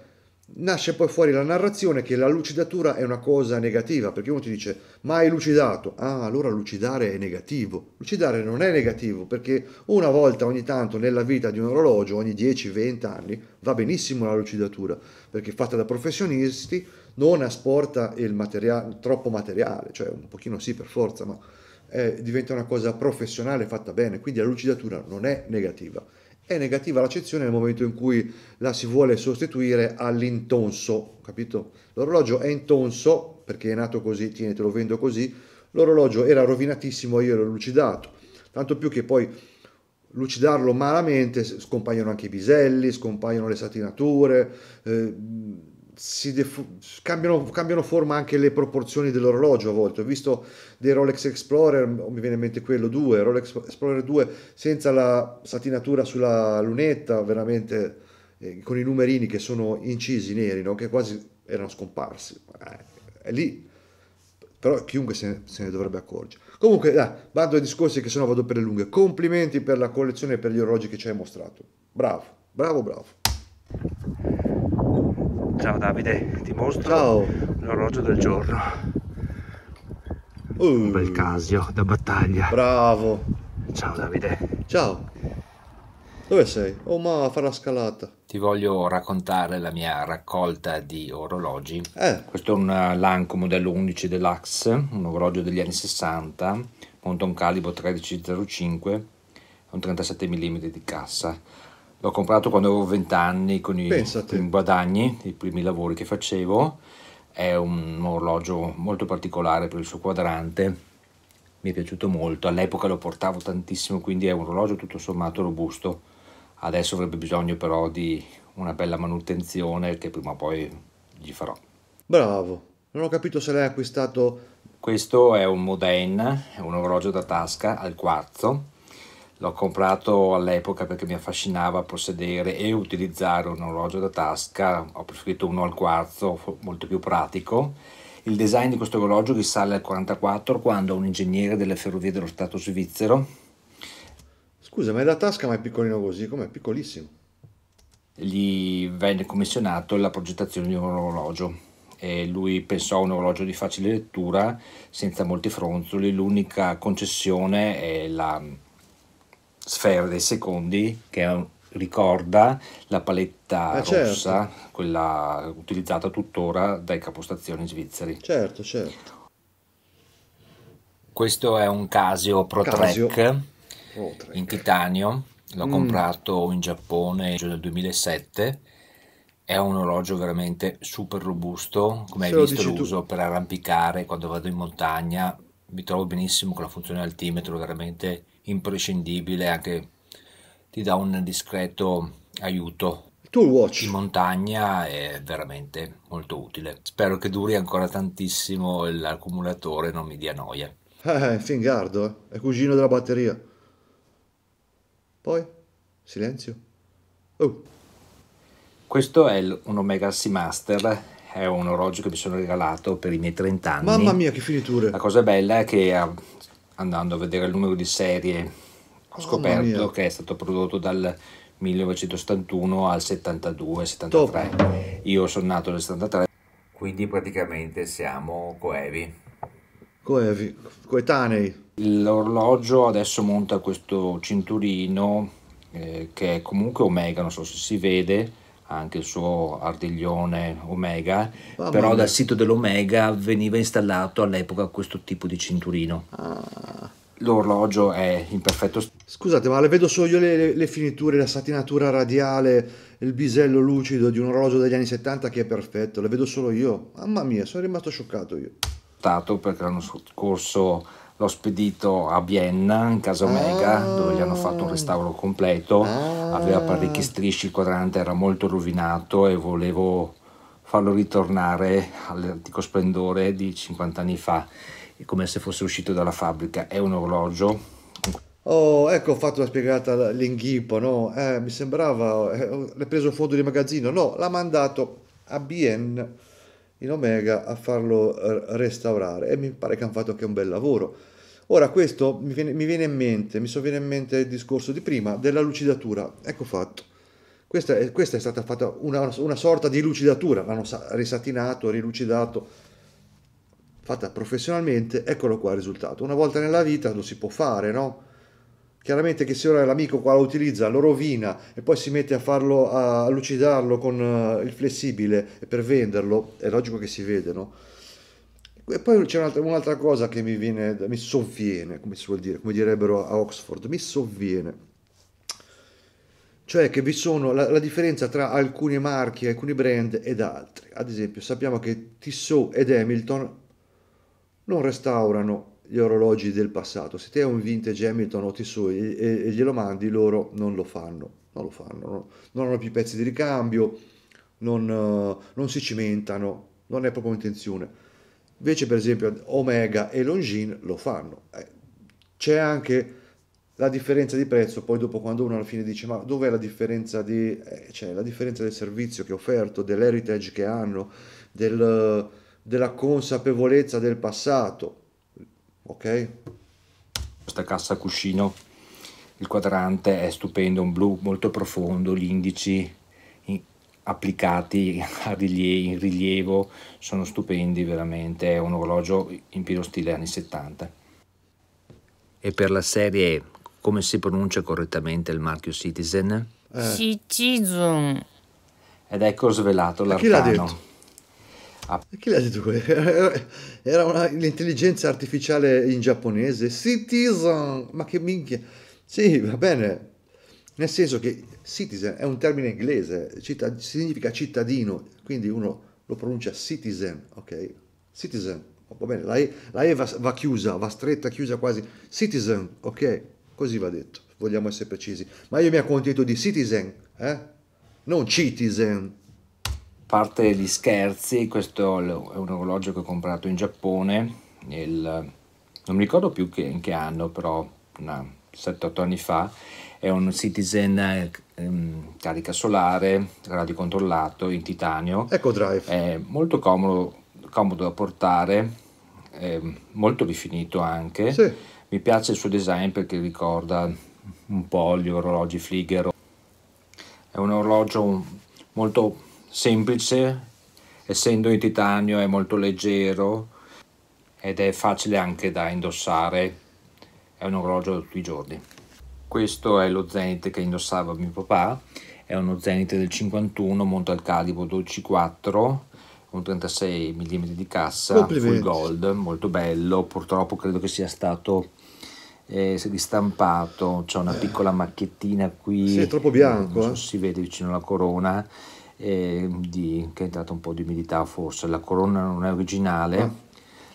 nasce poi fuori la narrazione che la lucidatura è una cosa negativa, perché uno ti dice ma hai lucidato, ah allora lucidare è negativo, lucidare non è negativo perché una volta ogni tanto nella vita di un orologio, ogni 10-20 anni, va benissimo la lucidatura, perché fatta da professionisti non asporta materia- troppo materiale, cioè un pochino sì per forza, ma eh, diventa una cosa professionale fatta bene, quindi la lucidatura non è negativa è negativa l'accezione nel momento in cui la si vuole sostituire all'intonso, capito? L'orologio è intonso perché è nato così, tieni, te lo vendo così. L'orologio era rovinatissimo, io l'ho lucidato. Tanto più che poi lucidarlo malamente scompaiono anche i biselli, scompaiono le satinature, eh, cambiano, cambiano, forma anche le proporzioni dell'orologio a volte. Ho visto dei Rolex Explorer, mi viene in mente quello 2, Rolex Explorer 2 senza la satinatura sulla lunetta, veramente eh, con i numerini che sono incisi neri, no? che quasi erano scomparsi. Eh, è lì, però chiunque se ne, se ne dovrebbe accorgere. Comunque, dai, bando ai discorsi che sennò vado per le lunghe. Complimenti per la collezione e per gli orologi che ci hai mostrato. Bravo, bravo, bravo. Ciao Davide, ti mostro l'orologio del giorno. Uh, Un bel casio da battaglia. Bravo. Ciao Davide. Ciao. Dove sei? Oh ma a la scalata. Ti voglio raccontare la mia raccolta di orologi. Eh. Questo è un eh, Lanco modello 11 Deluxe, un orologio degli anni 60, monta un calibro 1305 un 37 mm di cassa l'ho comprato quando avevo 20 anni con i primi guadagni, i primi lavori che facevo. È un orologio molto particolare per il suo quadrante, mi è piaciuto molto, all'epoca lo portavo tantissimo, quindi è un orologio tutto sommato robusto. Adesso avrebbe bisogno però di una bella manutenzione che prima o poi gli farò. Bravo, non ho capito se l'hai acquistato. Questo è un Modena, è un orologio da tasca al quarzo L'ho comprato all'epoca perché mi affascinava possedere e utilizzare un orologio da tasca, ho preferito uno al quarzo, molto più pratico. Il design di questo orologio risale al 44 quando un ingegnere delle ferrovie dello Stato svizzero... Scusa, ma è da tasca ma è piccolino così? Com'è? Piccolissimo. Gli venne commissionato la progettazione di un orologio e lui pensò a un orologio di facile lettura senza molti fronzoli, l'unica concessione è la sfera dei secondi che è un, ricorda la paletta ah, rossa, certo. quella utilizzata tuttora dai capostazioni svizzeri. Certo, certo. Questo è un Casio Pro Trek in titanio, l'ho mm. comprato in Giappone nel 2007. È un orologio veramente super robusto, come Se hai visto lo uso per arrampicare quando vado in montagna, mi trovo benissimo con la funzione altimetro, veramente imprescindibile, anche ti dà un discreto aiuto. Tool Watch in montagna è veramente molto utile. Spero che duri ancora tantissimo l'accumulatore, non mi dia noia. Eh, eh Fingardo, eh. è cugino della batteria. Poi, silenzio. Oh. Questo è un Omega Sea Master, è un orologio che mi sono regalato per i miei 30 anni. Mamma mia, che finiture! La cosa bella è che andando a vedere il numero di serie ho oh, scoperto oh, che è stato prodotto dal 1971 al 72 73 Top. io sono nato nel 73 quindi praticamente siamo coevi coevi coetanei l'orologio adesso monta questo cinturino eh, che è comunque omega non so se si vede anche il suo ardiglione Omega, Va però dal sito dell'Omega veniva installato all'epoca questo tipo di cinturino. Ah. L'orologio è in perfetto stato. Scusate, ma le vedo solo io le, le, finiture, la satinatura radiale, il bisello lucido di un orologio degli anni 70 che è perfetto, le vedo solo io. Mamma mia, sono rimasto scioccato io. Stato perché l'anno scorso l'ho spedito a Vienna, in casa Omega, dove gli hanno fatto un restauro completo, aveva parecchi strisci, il quadrante era molto rovinato e volevo farlo ritornare all'antico splendore di 50 anni fa, come se fosse uscito dalla fabbrica. È un orologio. Oh, ecco, ho fatto la spiegata all'inghippo, no? Eh, mi sembrava, eh, l'hai preso un di magazzino, no, l'ha mandato a Bienne in Omega a farlo eh, restaurare e mi pare che hanno fatto anche un bel lavoro. Ora questo mi viene, mi viene in mente, mi sovviene in mente il discorso di prima della lucidatura, ecco fatto. Questa è, questa è stata fatta una, una, sorta di lucidatura, l'hanno risatinato, rilucidato, fatta professionalmente, eccolo qua il risultato. Una volta nella vita lo si può fare, no? chiaramente che se ora l'amico qua lo utilizza, lo rovina e poi si mette a farlo, a lucidarlo con eh, il flessibile per venderlo, è logico che si vede, no? E poi c'è un'altra, un'altra cosa che mi viene, mi sovviene, come si vuol dire, come direbbero a Oxford, mi sovviene cioè che vi sono la, la, differenza tra alcuni marchi, alcuni brand ed altri. Ad esempio, sappiamo che Tissot ed Hamilton non restaurano gli orologi del passato. Se te hai un vintage Hamilton o Tissui e, e glielo mandi, loro non lo fanno, non lo fanno, non, non hanno più pezzi di ricambio, non, eh, non, si cimentano, non è proprio intenzione. Invece, per esempio, Omega e Longines lo fanno. Eh, c'è anche la differenza di prezzo, poi dopo quando uno alla fine dice ma dov'è la differenza di... Eh, cioè, la differenza del servizio che ho offerto, dell'heritage che hanno, del, della consapevolezza del passato ok? Questa cassa cuscino, il quadrante è stupendo, un blu molto profondo, gli indici applicati rilie in rilievo sono stupendi veramente, è un orologio in pieno stile anni 70. E per la serie come si pronuncia correttamente il marchio Citizen? Eh. Citizen. Ed ecco svelato l'arcano. Ah. Chi l'ha detto Era l'intelligenza artificiale in giapponese. Citizen! Ma che minchia! Sì, va bene. Nel senso che citizen è un termine inglese, cittad- significa cittadino, quindi uno lo pronuncia citizen, ok? Citizen, va bene, la E, la e va, va chiusa, va stretta, chiusa quasi. Citizen, ok? Così va detto, vogliamo essere precisi. Ma io mi accontento di citizen, eh? Non citizen parte gli scherzi, questo è un orologio che ho comprato in Giappone, il, non mi ricordo più che, in che anno, però 7-8 anni fa, è un Citizen ehm, carica solare, radiocontrollato, in titanio. Eco Drive. È molto comodo, comodo da portare, molto rifinito anche. Sì. Mi piace il suo design perché ricorda un po' gli orologi Flighero. È un orologio molto semplice, essendo in titanio è molto leggero ed è facile anche da indossare, è un orologio da tutti i giorni. Questo è lo Zenith che indossava mio papà, è uno Zenith del 51 monta al calibro 12.4 un 36 mm di cassa full gold molto bello purtroppo credo che sia stato eh, ristampato c'è una eh. piccola macchiettina qui sì, è troppo bianco non so eh. si vede vicino alla corona eh, di, che è entrata un po' di umidità forse, la corona non è originale.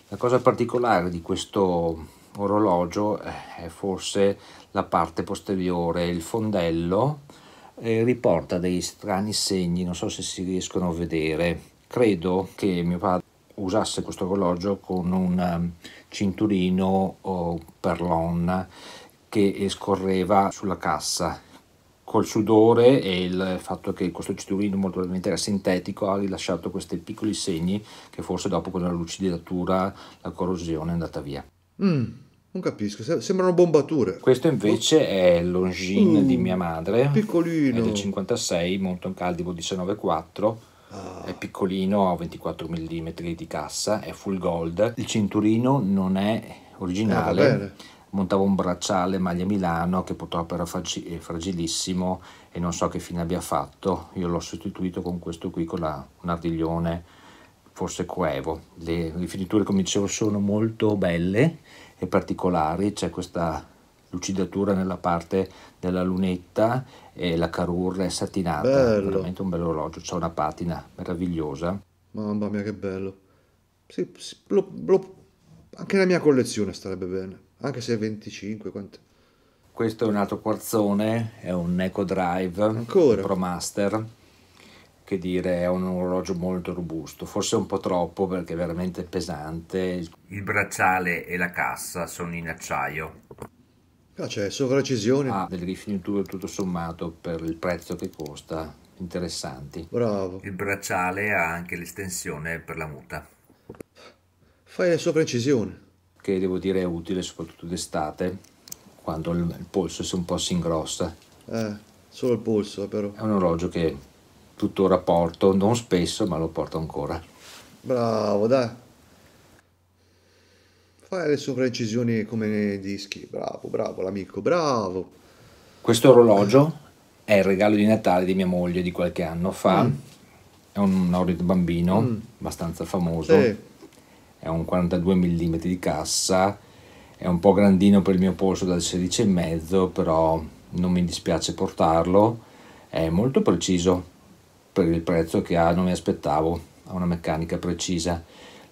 La cosa particolare di questo orologio eh, è forse la parte posteriore, il fondello eh, riporta dei strani segni, non so se si riescono a vedere. Credo che mio padre usasse questo orologio con un ehm, cinturino o perlon che scorreva sulla cassa col sudore e il fatto che questo citurino molto probabilmente era sintetico ha rilasciato questi piccoli segni che forse dopo con la lucidatura la corrosione è andata via. Mm, non capisco, sembrano bombature. Questo invece oh. è l'ongine mm, di mia madre, piccolino. è del 56, Mountain Caldivo 19.4. Ah. È piccolino, ha 24 mm di cassa, è full gold. Il cinturino non è originale, eh, montavo un bracciale maglia Milano che purtroppo era eh, fragilissimo e non so che fine abbia fatto, io l'ho sostituito con questo qui, con la, un ardiglione, forse coevo. Le rifiniture come dicevo sono molto belle e particolari, c'è questa lucidatura nella parte della lunetta e la carurra è satinata, bello. veramente un bello orologio, c'è una patina meravigliosa. Mamma mia che bello, sì, sì, lo, lo, anche la mia collezione starebbe bene anche se è 25, quanto? Questo è un altro quarzone, è un Eco Drive Ancora? Pro Master, che dire è un orologio molto robusto, forse un po' troppo perché è veramente pesante. Il bracciale e la cassa sono in acciaio. Ah, cioè, sovraccisione. Ha ah, delle rifiniture tutto sommato per il prezzo che costa, interessanti. Bravo. Il bracciale ha anche l'estensione per la muta. Fai la sovraccisione che devo dire è utile soprattutto d'estate, quando il polso si un po' si ingrossa. Eh, solo il polso però. È un orologio che tuttora porto, non spesso, ma lo porto ancora. Bravo, dai. Fai le sovraincisioni come nei dischi, bravo, bravo l'amico, bravo. Questo orologio è il regalo di Natale di mia moglie di qualche anno fa. Mm. È un Norit bambino, mm. abbastanza famoso. Sì è un 42 mm di cassa, è un po' grandino per il mio polso dal 16,5 però non mi dispiace portarlo, è molto preciso per il prezzo che ha, non mi aspettavo, ha una meccanica precisa.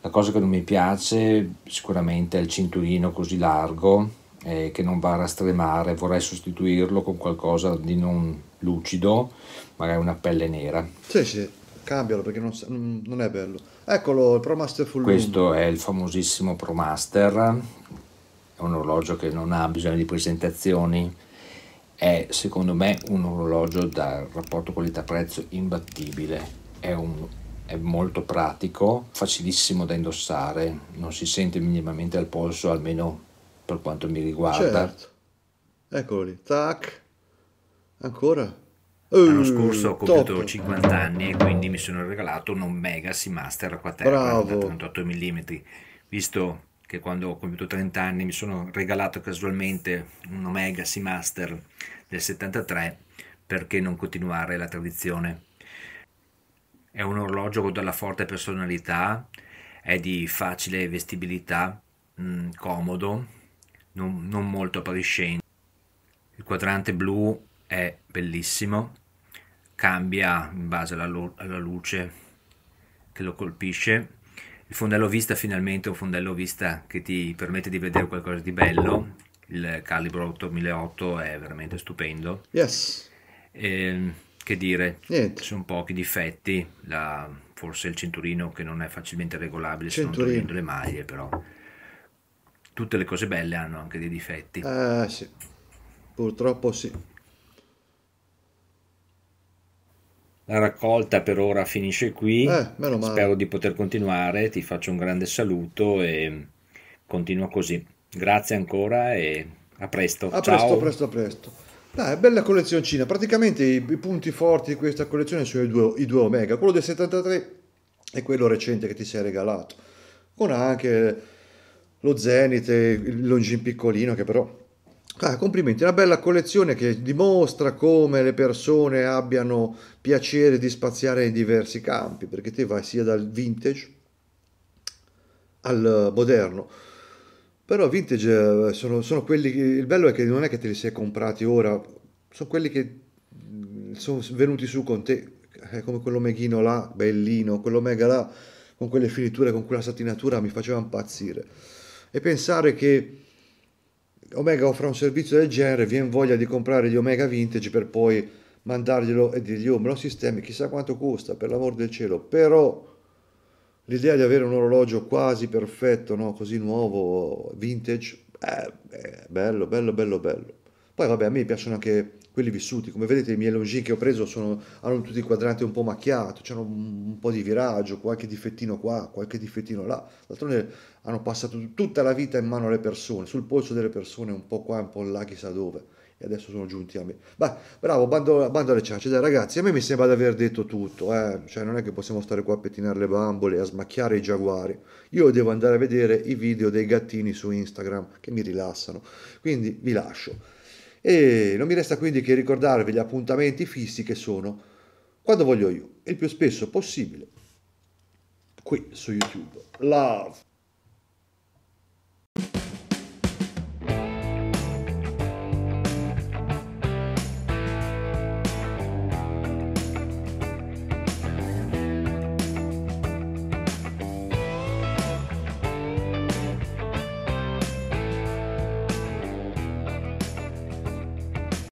La cosa che non mi piace sicuramente è il cinturino così largo eh, che non va a rastremare, vorrei sostituirlo con qualcosa di non lucido, magari una pelle nera. Sì, sì cambialo perché non, non, è bello. Eccolo, il Pro Master Full Questo Loom. è il famosissimo ProMaster, è un orologio che non ha bisogno di presentazioni, è secondo me un orologio dal rapporto qualità-prezzo imbattibile, è, un, è molto pratico, facilissimo da indossare, non si sente minimamente al polso, almeno per quanto mi riguarda. Certo. Eccoli, tac, ancora L'anno scorso ho eh, compiuto top. 50 anni e quindi mi sono regalato un Omega Seamaster a quaterra 38 mm, visto che quando ho compiuto 30 anni mi sono regalato casualmente un Omega Seamaster del 73, perché non continuare la tradizione? È un orologio con della forte personalità, è di facile vestibilità, mh, mm, comodo, non, non molto appariscente. Il quadrante blu è bellissimo, cambia in base alla, alla luce che lo colpisce. Il fondello vista finalmente è un fondello vista che ti permette di vedere qualcosa di bello. Il calibro 8008 è veramente stupendo. Yes. E, ehm, che dire, Niente. ci sono pochi difetti, la, forse il cinturino che non è facilmente regolabile cinturino. se non togliendo le maglie, però tutte le cose belle hanno anche dei difetti. Eh sì, purtroppo sì. La raccolta per ora finisce qui. Eh, Spero di poter continuare. Ti faccio un grande saluto e continua così. Grazie ancora e a presto. A Ciao. presto, presto, presto. Dai, bella collezioncina. Praticamente i, i, punti forti di questa collezione sono i due, i due Omega, quello del 73 e quello recente che ti sei regalato. Con anche lo Zenith, il Longin piccolino che però Ah, complimenti, una bella collezione che dimostra come le persone abbiano piacere di spaziare in diversi campi, perché te vai sia dal vintage al moderno. Però vintage eh, sono, sono quelli che, il bello è che non è che te li sei comprati ora, sono quelli che mm, sono venuti su con te, è come quell'omeghino là, bellino, quello mega là, con quelle finiture, con quella satinatura mi faceva impazzire. E pensare che Omega offre un servizio del genere, viene voglia di comprare gli Omega Vintage per poi mandarglielo e dirgli oh me lo sistemi, chissà quanto costa, per l'amor del cielo, però l'idea di avere un orologio quasi perfetto, no? così nuovo, vintage, eh, bello, bello, bello, bello. Poi vabbè, a me piacciono anche quelli vissuti. Come vedete i miei longi che ho preso sono, hanno tutti i quadranti un po' macchiati, c'è un, un, po' di viraggio, qualche difettino qua, qualche difettino là. D'altronde hanno passato tutta la vita in mano alle persone, sul polso delle persone, un po' qua, un po' là, chissà dove. E adesso sono giunti a me. Beh, bravo, bando, bando alle ciance. Dai ragazzi, a me mi sembra di aver detto tutto. Eh? Cioè, non è che possiamo stare qua a pettinare le bambole, a smacchiare i giaguari. Io devo andare a vedere i video dei gattini su Instagram che mi rilassano. Quindi vi lascio. E non mi resta quindi che ricordarvi gli appuntamenti fissi che sono quando voglio io, il più spesso possibile, qui su YouTube. Love!